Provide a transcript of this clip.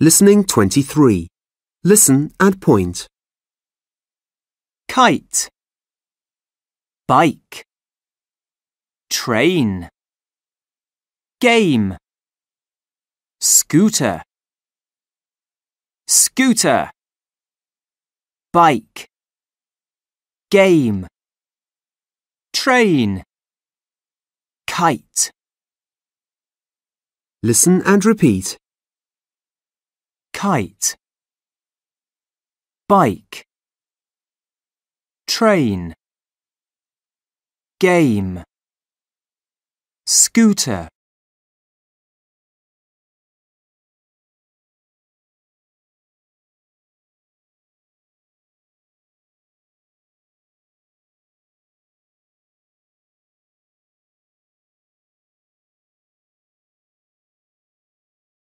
Listening 23. Listen and point. Kite. Bike. Train. Game. Scooter. Scooter. Bike. Game. Train. Kite. Listen and repeat kite bike train game scooter